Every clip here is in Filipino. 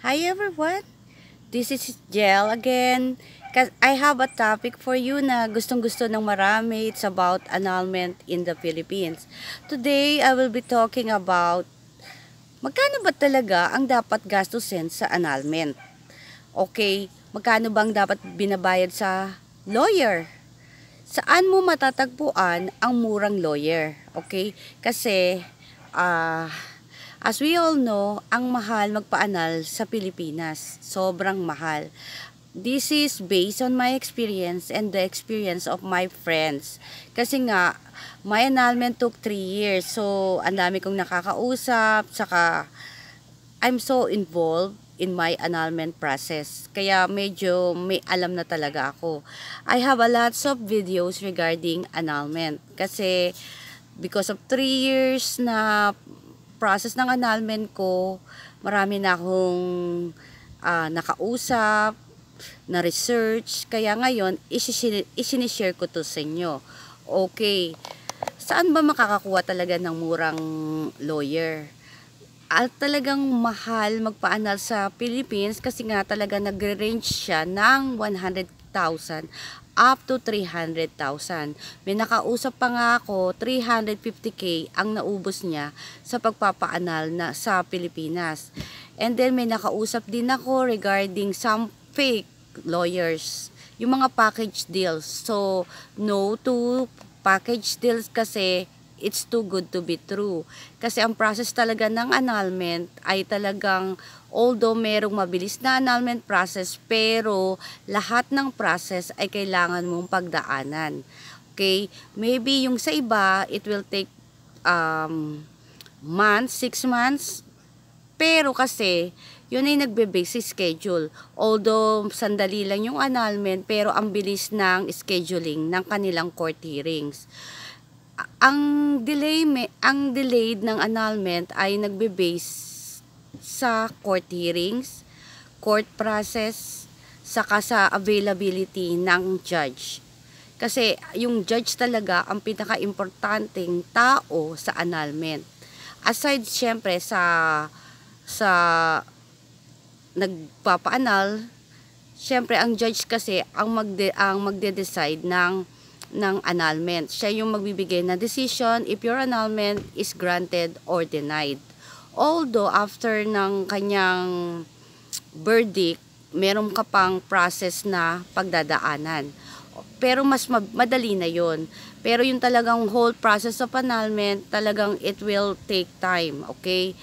Hi everyone! This is Jel again. I have a topic for you na gustong gusto ng marami. It's about annulment in the Philippines. Today, I will be talking about magkano ba talaga ang dapat gastusin sa annulment? Okay, magkano bang dapat binabayad sa lawyer? Saan mo matatagpuan ang murang lawyer? Okay, kasi ah... Uh, As we all know, ang mahal magpaanal sa Pilipinas. Sobrang mahal. This is based on my experience and the experience of my friends. Kasi nga, my annulment took 3 years. So, ang dami kong nakakausap. saka I'm so involved in my annulment process. Kaya medyo may alam na talaga ako. I have a lots of videos regarding annulment. Kasi because of 3 years na process ng annulment ko, marami na akong uh, nakausap, na research. Kaya ngayon, isinishare ko to sa inyo. Okay, saan ba makakakuha talaga ng murang lawyer? At talagang mahal magpaanal sa Philippines kasi nga talaga nagre-range siya ng 100,000 up to 300,000. May nakausap pa nga ako, 350k ang naubos niya sa pagpapaanal na sa Pilipinas. And then may nakausap din ako regarding some fake lawyers, yung mga package deals. So, no to package deals kasi it's too good to be true. Kasi ang process talaga ng annulment ay talagang although merong mabilis na annulment process pero lahat ng process ay kailangan mong pagdaanan. Okay? Maybe yung sa iba, it will take um, months, 6 months. Pero kasi, yun ay nagbe-base schedule. Although, sandali lang yung annulment, pero ang bilis ng scheduling ng kanilang court hearings ang delay ang delayed ng annulment ay nagbe-base sa court hearings, court process, saka sa availability ng judge. Kasi yung judge talaga ang pinaka-importanting tao sa annulment. Aside syempre sa sa nagpapa-annul, syempre ang judge kasi ang magde ang magde-decide ng ng annulment. Siya yung magbibigay na decision if your annulment is granted or denied. Although, after ng kanyang verdict, meron ka pang process na pagdadaanan. Pero mas madali na yon. Pero yung talagang whole process of annulment, talagang it will take time, okay?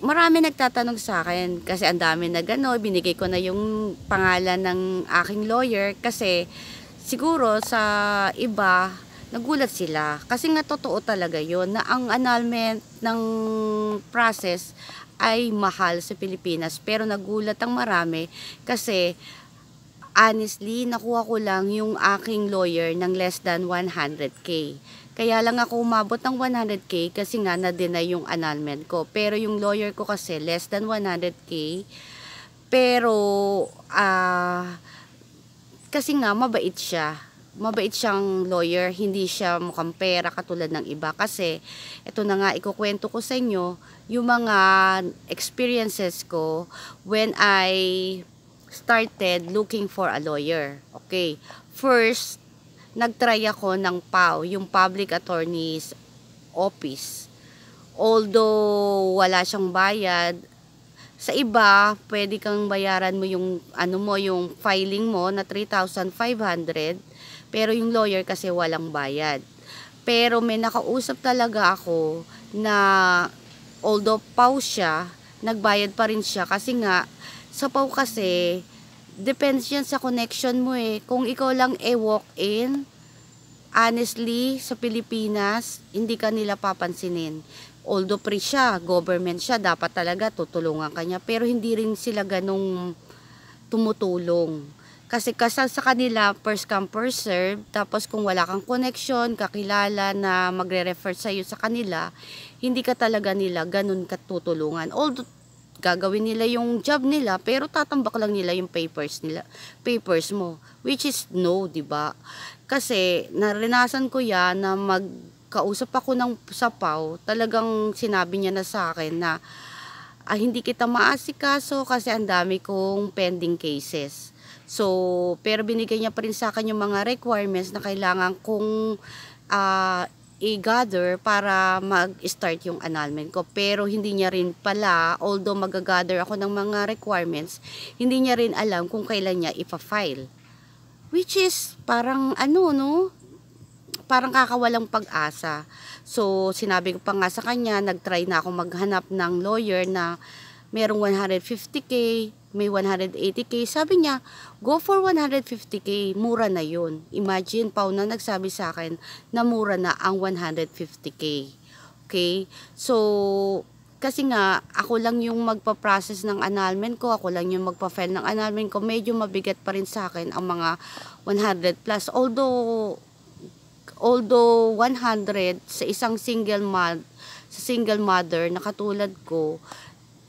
Marami nagtatanong sa akin kasi ang dami na gano, binigay ko na yung pangalan ng aking lawyer kasi siguro sa iba, nagulat sila. Kasi nga totoo talaga yon na ang annulment ng process ay mahal sa Pilipinas. Pero nagulat ang marami kasi honestly, nakuha ko lang yung aking lawyer ng less than 100k. Kaya lang ako umabot ng 100k kasi nga na-deny yung annulment ko. Pero yung lawyer ko kasi less than 100k. Pero, ah... Uh, kasi nga mabait siya mabait siyang lawyer, hindi siya mukhang pera katulad ng iba kasi ito na nga ikukwento ko sa inyo yung mga experiences ko when I started looking for a lawyer. Okay. First, nagtry ako ng PAW, yung Public Attorney's Office. Although wala siyang bayad, sa iba, pwede kang bayaran mo yung, ano mo, yung filing mo na 3,500 pero yung lawyer kasi walang bayad. Pero may nakausap talaga ako na although pau siya, nagbayad pa rin siya kasi nga sa pau kasi depends yan sa connection mo eh. Kung ikaw lang e walk in, honestly, sa Pilipinas, hindi ka nila papansinin although free siya, government siya, dapat talaga tutulungan kanya. Pero hindi rin sila ganong tumutulong. Kasi kasal sa kanila, first come, first serve. Tapos kung wala kang connection, kakilala na magre-refer sa iyo sa kanila, hindi ka talaga nila ganun katutulungan. Although gagawin nila yung job nila pero tatambak lang nila yung papers nila papers mo which is no 'di ba kasi naranasan ko yan na mag kausap ako ng sapaw, talagang sinabi niya na sa akin na ah, hindi kita maasikaso kasi ang dami kong pending cases. So, pero binigay niya pa rin sa akin yung mga requirements na kailangan kong uh, i-gather para mag-start yung annulment ko. Pero hindi niya rin pala, although mag-gather ako ng mga requirements, hindi niya rin alam kung kailan niya ipa-file. Which is parang ano no, parang kakawalang pag-asa. So, sinabi ko pa nga sa kanya, nag-try na ako maghanap ng lawyer na merong 150k, may 180k. Sabi niya, go for 150k, mura na yun. Imagine, Pao na nagsabi sa akin na mura na ang 150k. Okay? So, kasi nga, ako lang yung magpa-process ng annulment ko, ako lang yung magpa-file ng annulment ko, medyo mabigat pa rin sa akin ang mga 100 plus. Although, Although 100 sa isang single month, sa single mother na katulad ko,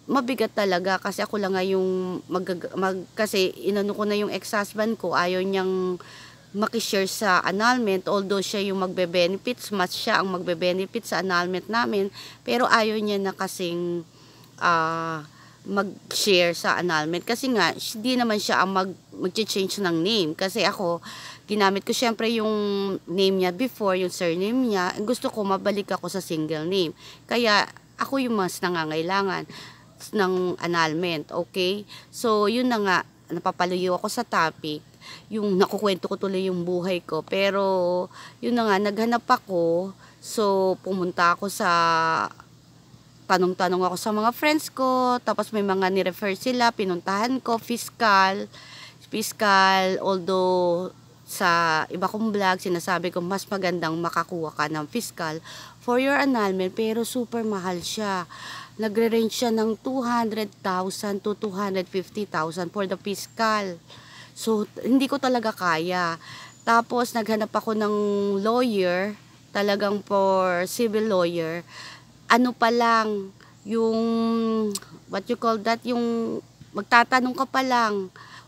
mabigat talaga kasi ako lang nga yung mag, mag kasi inano ko na yung ex-husband ko ayaw niyang makishare sa annulment although siya yung magbe-benefits mas siya ang magbe-benefit sa annulment namin pero ayaw niya na kasing uh, mag-share sa annulment kasi nga hindi naman siya ang mag, mag-change ng name kasi ako ginamit ko syempre yung name niya before, yung surname niya. Gusto ko mabalik ako sa single name. Kaya ako yung mas nangangailangan ng annulment, okay? So, yun na nga, napapaluyo ako sa topic. Yung nakukwento ko tuloy yung buhay ko. Pero, yun na nga, naghanap ako. So, pumunta ako sa tanong-tanong ako sa mga friends ko. Tapos may mga ni-refer sila, pinuntahan ko, fiscal, fiscal, although sa iba kong vlog, sinasabi ko mas magandang makakuha ka ng fiscal for your annulment pero super mahal siya. Nagre-range siya ng 200,000 to 250,000 for the fiscal. So, hindi ko talaga kaya. Tapos, naghanap ako ng lawyer, talagang for civil lawyer. Ano pa lang, yung, what you call that, yung magtatanong ka pa lang,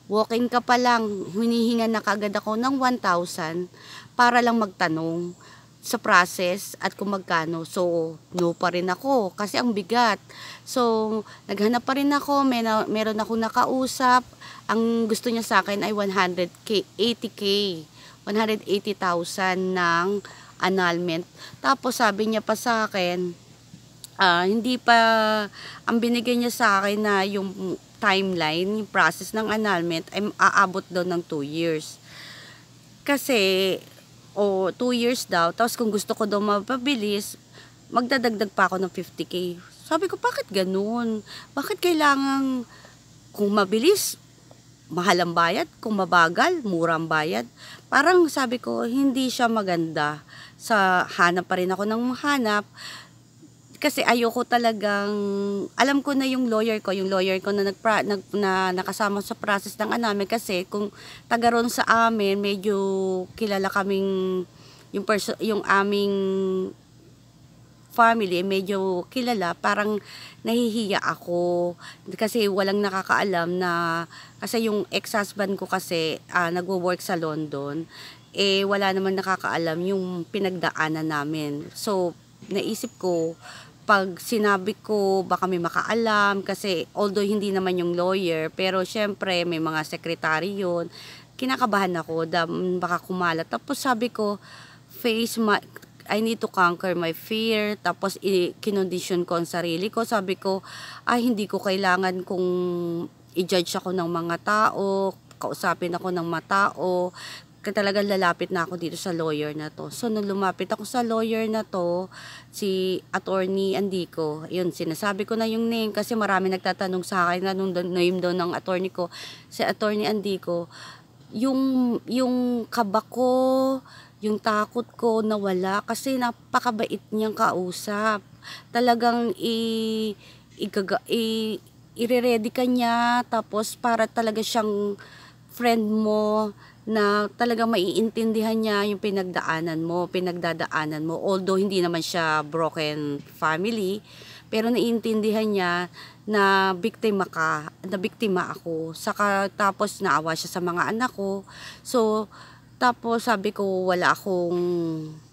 Walking ka pa lang, hinihinga na kagad ako ng 1,000 para lang magtanong sa process at kung magkano. So, no pa rin ako kasi ang bigat. So, naghanap pa rin ako, may na, meron ako nakausap. Ang gusto niya sa akin ay 100k, 80k, 180,000 ng annulment. Tapos sabi niya pa sa akin, uh, hindi pa ang binigay niya sa akin na yung timeline, yung process ng annulment, ay aabot daw ng 2 years. Kasi, o oh, 2 years daw, tapos kung gusto ko daw mapabilis, magdadagdag pa ako ng 50k. Sabi ko, bakit ganun? Bakit kailangan kung mabilis, mahal ang bayad, kung mabagal, murang bayad. Parang sabi ko, hindi siya maganda. Sa hanap pa rin ako ng mahanap kasi ayoko talagang alam ko na yung lawyer ko yung lawyer ko na nagpra, nag, na nakasama sa process ng namin kasi kung taga ron sa amin medyo kilala kaming yung perso, yung aming family medyo kilala parang nahihiya ako kasi walang nakakaalam na kasi yung ex-husband ko kasi uh, nagwo-work sa London eh wala naman nakakaalam yung pinagdaanan namin so naisip ko pag sinabi ko baka may makaalam kasi although hindi naman yung lawyer pero syempre may mga sekretary yun kinakabahan ako da, baka kumalat tapos sabi ko face my I need to conquer my fear tapos kinondisyon ko ang sarili ko sabi ko ay ah, hindi ko kailangan kung i-judge ako ng mga tao kausapin ako ng matao talagang lalapit na ako dito sa lawyer na to. So, nung lumapit ako sa lawyer na to, si attorney Andico, yun, sinasabi ko na yung name kasi marami nagtatanong sa akin na nung name daw ng attorney ko. Si attorney Andico, yung, yung kabako, yung takot ko nawala kasi napakabait niyang kausap. Talagang i, i, i, ire-ready ka niya tapos para talaga siyang friend mo na talagang maiintindihan niya yung pinagdaanan mo, pinagdadaanan mo. Although hindi naman siya broken family, pero naiintindihan niya na biktima ka, na biktima ako. Saka tapos naawa siya sa mga anak ko. So, tapos sabi ko wala akong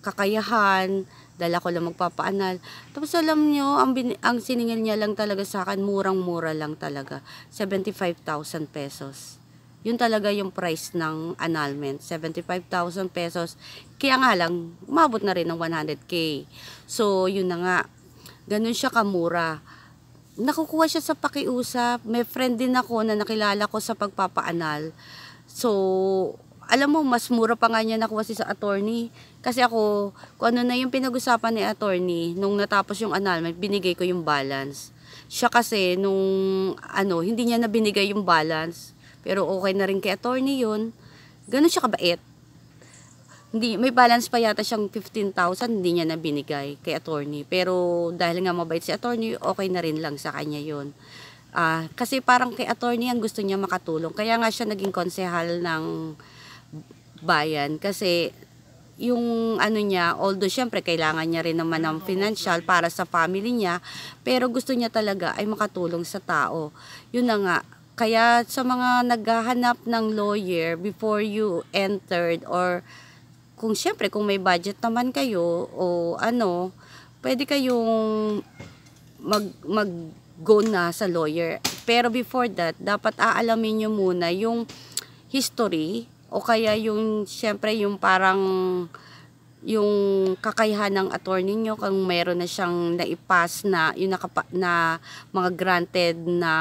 kakayahan, dala ko lang magpapaanal. Tapos alam nyo, ang, bin, ang siningil niya lang talaga sa akin, murang-mura lang talaga. 75,000 pesos yun talaga yung price ng annulment, 75,000 pesos. Kaya nga lang, umabot na rin ng 100k. So, yun na nga. Ganun siya kamura. Nakukuha siya sa pakiusap. May friend din ako na nakilala ko sa pagpapaanal. So, alam mo, mas mura pa nga niya nakuha si sa attorney. Kasi ako, kung ano na yung pinag-usapan ni attorney, nung natapos yung annulment, binigay ko yung balance. Siya kasi, nung ano, hindi niya na binigay yung balance pero okay na rin kay attorney yun. Ganun siya kabait. Hindi, may balance pa yata siyang 15,000, hindi niya na binigay kay attorney. Pero dahil nga mabait si attorney, okay na rin lang sa kanya yun. Uh, kasi parang kay attorney ang gusto niya makatulong. Kaya nga siya naging konsehal ng bayan. Kasi yung ano niya, although syempre kailangan niya rin naman ng financial para sa family niya, pero gusto niya talaga ay makatulong sa tao. Yun na nga, kaya sa mga naghahanap ng lawyer before you entered or kung siyempre kung may budget naman kayo o ano, pwede kayong mag mag go na sa lawyer. Pero before that, dapat aalamin niyo muna yung history o kaya yung siyempre yung parang yung kakayahan ng attorney nyo kung meron na siyang naipas na yung nakapa, na mga granted na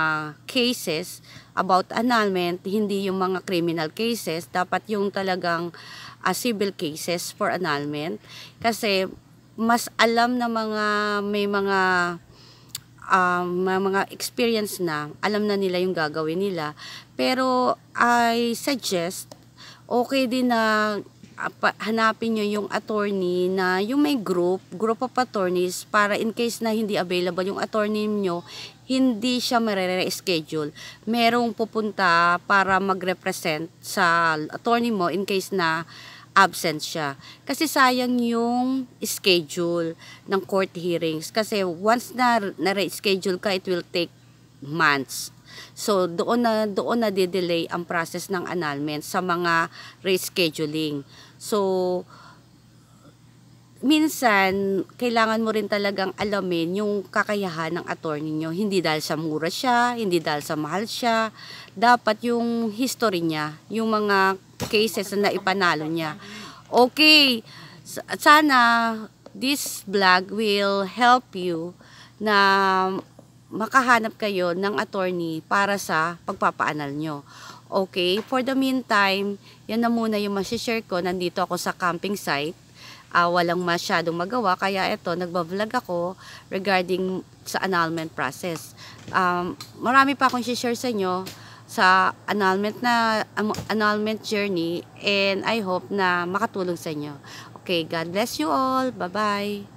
cases about annulment, hindi yung mga criminal cases, dapat yung talagang uh, civil cases for annulment kasi mas alam na mga may mga um, mga experience na, alam na nila yung gagawin nila. Pero I suggest okay din na hanapin nyo yung attorney na yung may group, group of attorneys para in case na hindi available yung attorney nyo, hindi siya mare-reschedule. Merong pupunta para mag-represent sa attorney mo in case na absent siya. Kasi sayang yung schedule ng court hearings. Kasi once na na-reschedule ka, it will take months. So doon na doon na didelay ang process ng annulment sa mga rescheduling. So, minsan, kailangan mo rin talagang alamin yung kakayahan ng attorney nyo. Hindi dahil sa mura siya, hindi dahil sa mahal siya. Dapat yung history niya, yung mga cases na ipanalo niya. Okay, sana this vlog will help you na makahanap kayo ng attorney para sa pagpapaanal nyo. Okay, for the meantime, yan na muna yung masishare ko. Nandito ako sa camping site. Uh, walang masyadong magawa. Kaya ito, nagbablog ako regarding sa annulment process. Um, marami pa akong share sa inyo sa annulment na um, annulment journey and I hope na makatulong sa inyo. Okay, God bless you all. Bye-bye.